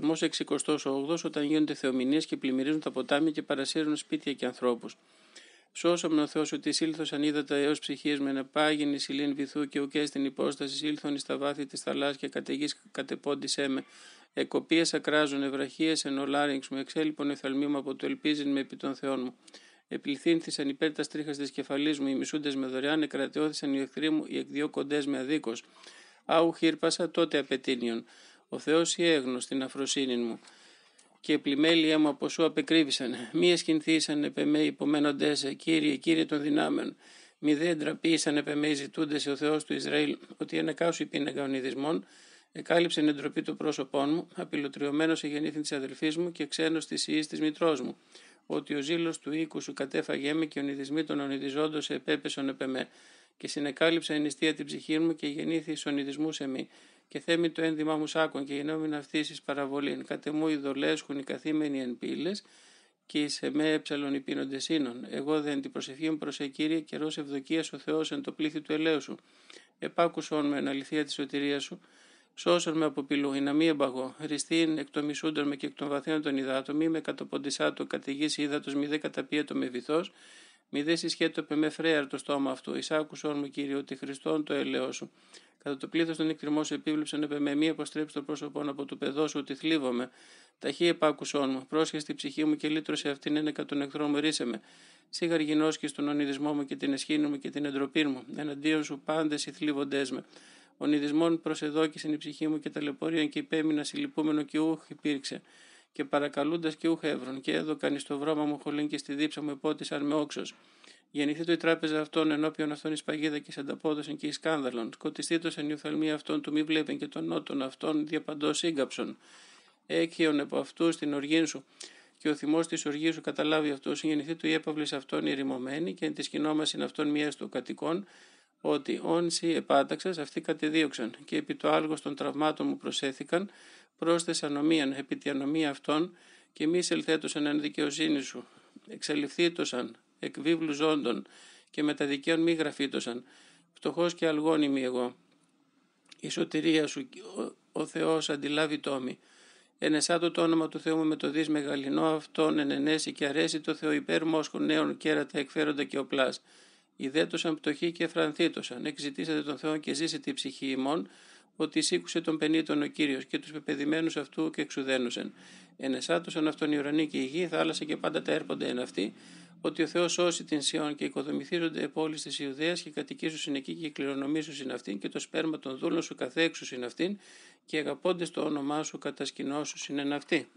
Ψαλμό 68 όταν γίνονται θεομηνίες και πλημμυρίζουν τα ποτάμια και παρασύρουν σπίτια και ανθρώπους. με ο Θεός, ότι εισήλθος ανίδατα έω ψυχή με ένα πάγιν σιλήν βυθού και ουκέ στην υπόστασης ήλθον στα βάθη της θαλάσσιας και κατεπώντη έμε. με. ακράζουν ευραχίες εν ολάρινξ μου εξέλιπον εθαλμή μου από το ελπίζειν με επί των Θεών μου. Επιλθύνθησαν υπέρ τας στρίχα της κεφαλής μου, οι μισούντες με δωρεάν, εκρατεώθησαν οι εχθροί μου, οι εκδιώκοντές με αδίκως. Άου χύρπασα τότε απαιτήνιον. Ο Θεός η στην αφροσύνη μου και πλημέλια μου από σου απεκρύβησαν. Μη εσκυνθήσαν επ' εμέ υπομένοντες, Κύριε, Κύριε των δυνάμεων. Μη δεν τραπήσαν επ' εμέ ο Θεός του Ισραήλ, ότι ένα ανακάσου πίνακα ονειδισμών, εκάλυψε εντροπή του πρόσωπών μου, απειλωτριωμένο σε γεννήθη της αδελφής μου και ξένος της ιής της μητρός μου. Ότι ο ζήλος του οίκου σου κατέφαγε με και ονειδισμοί των ονειδιζόντων σε επέπεσον επεμέ και συνεκάλυψα εν την ψυχή μου και γεννήθη ισονιδισμού σε μη. Και θέμη το ένδυμά μου σάκων και να αυθύσεις παραβολήν. Κατεμού έχουν οι καθήμενοι εν πύλες και σε με έψαλον πίνοντε σύνων. Εγώ δεν την προσευχή μου προς Κύριε ο Θεός εν το πλήθη του ελαίου σου. Επάκουσον με εν αληθεία της σωτηρίας σου. Σώσον με από πυλού, να μην εμπαγώ. Ριστήν εκ των μισούντων με και εκ των βαθέων των υδάτων, μη με του κατηγήσει ύδατος, μη δε το με βυθός. Μη δε συσχέτωπε με φρέαρ το στόμα αυτού. Ισάκουσόν μου, κύριε, ότι Χριστόν το ελαιό σου. Κατά το πλήθος των εκκριμών σου επίβλεψαν επ' με μη αποστρέψει το πρόσωπό από το παιδό σου ότι θλίβομαι. Ταχύ επάκουσόν μου, πρόσχεσαι τη ψυχή μου και λύτρωσε αυτήν ένα κατά τον εχθρό μου ρίσε με. Σίγαρ γινώσκει στον ονειδισμό μου και την εσχήνη μου και την εντροπή μου. Εναντίον σου πάντες οι θλίβοντές με. Ονειδισμόν προσεδόκησε η ψυχή μου και ταλαιπωρία και υπέμεινα συλληπούμενο και ούχ υπήρξε και παρακαλούντας και ούχε χεύρων, και έδωκαν στο το βρώμα μου χολήν και στη δίψα μου υπότισαν με όξος. Γεννηθεί το η τράπεζα αυτών ενώπιον αυτών εις παγίδα και ει και εις σκάνδαλον. Σκοτιστεί το εν ιουθαλμία αυτών του μη βλέπεν και των νότων αυτών διαπαντό σύγκαψον. Έκειον από αυτού την οργήν σου και ο θυμός της οργής σου καταλάβει αυτού. Γεννηθεί του η έπαυλη αυτών η ρημωμένη και εν τη κοινόμαση αυτών μία του κατοικών ότι όνσι επάταξες, αυτοί κατεδίωξαν και επί το άλγος των τραυμάτων μου προσέθηκαν, πρόσθεσαν νομίαν επί τη ανομία αυτών και μη σελθέτωσαν εν δικαιοσύνη σου. Εξελιφθήτωσαν εκ βίβλου ζώντων και με τα δικαίων μη γραφήτωσαν. Φτωχό και αλγόνιμη εγώ. Η σωτηρία σου ο Θεός αντιλάβει τόμη. Ενεσάτω το όνομα του Θεού με το δεις μεγαλυνό αυτόν ενενέσει και αρέσει το Θεό υπέρ μόσχων νέων κέρατα εκφέροντα και οπλάς. Ιδέτωσαν πτωχοί και φρανθήτωσαν. Εξητήσατε τον Θεό και ζήσετε η ψυχή ημών, ότι σήκουσε τον πενήτων ο κύριος και τους πεπαιδημένους αυτού και εξουδένουσαν. Ενεσάτωσαν αυτόν η ουρανή και η γη, θάλασσα και πάντα τα έρπονται εν αυτή, ότι ο Θεός σώσει την Σιών και οικοδομηθίζονται πόλει της Ιουδαίας και κατοικήσουν εκεί και κληρονομήσουν σου είναι αυτήν και το σπέρμα των δούλων σου καθέξου είναι αυτήν και αγαπώντε το όνομά σου κατασκηνώσου είναι αυτή.